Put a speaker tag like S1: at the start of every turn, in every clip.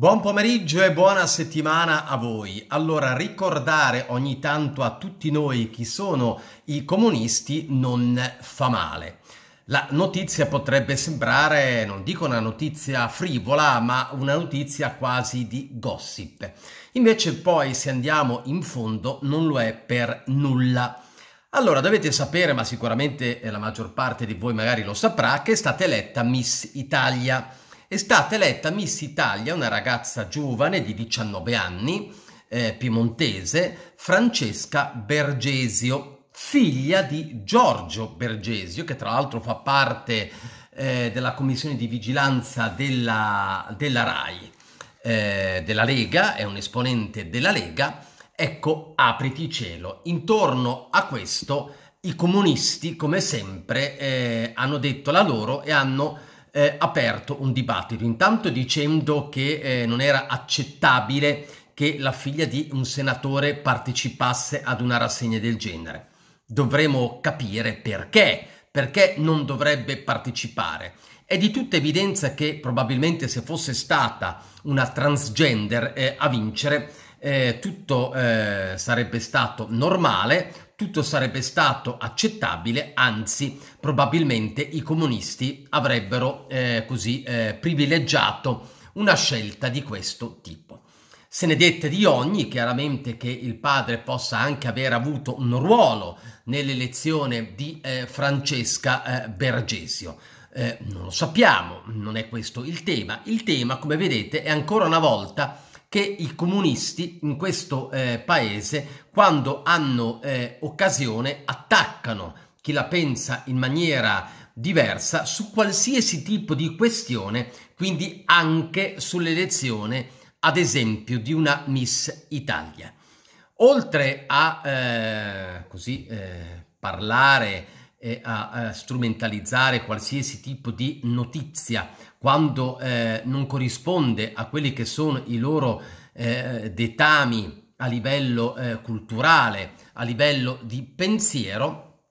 S1: Buon pomeriggio e buona settimana a voi. Allora, ricordare ogni tanto a tutti noi chi sono i comunisti non fa male. La notizia potrebbe sembrare, non dico una notizia frivola, ma una notizia quasi di gossip. Invece poi, se andiamo in fondo, non lo è per nulla. Allora, dovete sapere, ma sicuramente la maggior parte di voi magari lo saprà, che è stata eletta Miss Italia è stata eletta Miss Italia una ragazza giovane di 19 anni, eh, piemontese, Francesca Bergesio, figlia di Giorgio Bergesio, che tra l'altro fa parte eh, della commissione di vigilanza della, della RAI, eh, della Lega, è un esponente della Lega. Ecco, apriti cielo. Intorno a questo i comunisti, come sempre, eh, hanno detto la loro e hanno eh, aperto un dibattito, intanto dicendo che eh, non era accettabile che la figlia di un senatore partecipasse ad una rassegna del genere. Dovremo capire perché, perché non dovrebbe partecipare. È di tutta evidenza che probabilmente se fosse stata una transgender eh, a vincere, eh, tutto eh, sarebbe stato normale, tutto sarebbe stato accettabile, anzi probabilmente i comunisti avrebbero eh, così eh, privilegiato una scelta di questo tipo. Se ne dette di ogni, chiaramente che il padre possa anche aver avuto un ruolo nell'elezione di eh, Francesca eh, Bergesio. Eh, non lo sappiamo, non è questo il tema. Il tema, come vedete, è ancora una volta che i comunisti in questo eh, paese, quando hanno eh, occasione, attaccano chi la pensa in maniera diversa su qualsiasi tipo di questione, quindi anche sull'elezione, ad esempio, di una Miss Italia. Oltre a eh, così, eh, parlare eh, a, a, strumentalizzare qualsiasi tipo di notizia quando eh, non corrisponde a quelli che sono i loro eh, detami a livello eh, culturale, a livello di pensiero,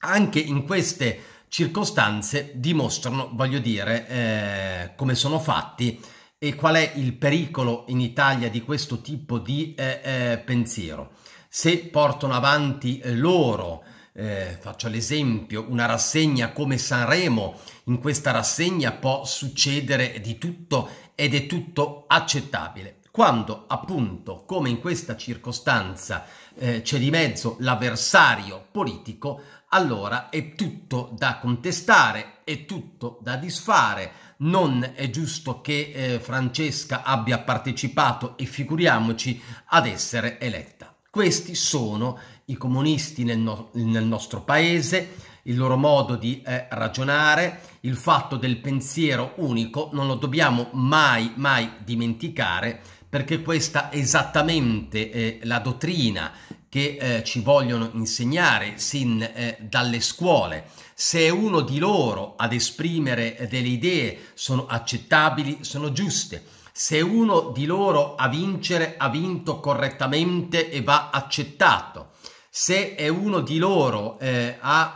S1: anche in queste circostanze dimostrano, voglio dire, eh, come sono fatti e qual è il pericolo in Italia di questo tipo di eh, eh, pensiero. Se portano avanti eh, loro eh, faccio l'esempio, una rassegna come Sanremo, in questa rassegna può succedere di tutto ed è tutto accettabile. Quando appunto, come in questa circostanza, eh, c'è di mezzo l'avversario politico, allora è tutto da contestare, è tutto da disfare. Non è giusto che eh, Francesca abbia partecipato e figuriamoci ad essere eletta. Questi sono i comunisti nel, no nel nostro paese, il loro modo di eh, ragionare, il fatto del pensiero unico, non lo dobbiamo mai, mai dimenticare perché questa è esattamente eh, la dottrina che eh, ci vogliono insegnare sin eh, dalle scuole. Se è uno di loro ad esprimere eh, delle idee sono accettabili, sono giuste se uno di loro a vincere ha vinto correttamente e va accettato. Se è uno di loro eh, a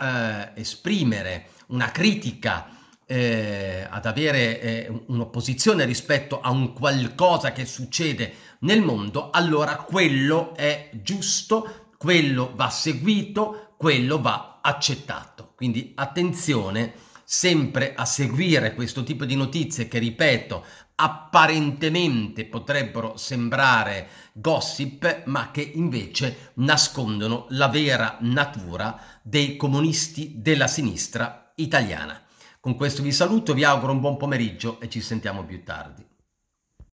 S1: eh, esprimere una critica, eh, ad avere eh, un'opposizione rispetto a un qualcosa che succede nel mondo, allora quello è giusto, quello va seguito, quello va accettato. Quindi attenzione sempre a seguire questo tipo di notizie che, ripeto, apparentemente potrebbero sembrare gossip, ma che invece nascondono la vera natura dei comunisti della sinistra italiana. Con questo vi saluto, vi auguro un buon pomeriggio e ci sentiamo più tardi.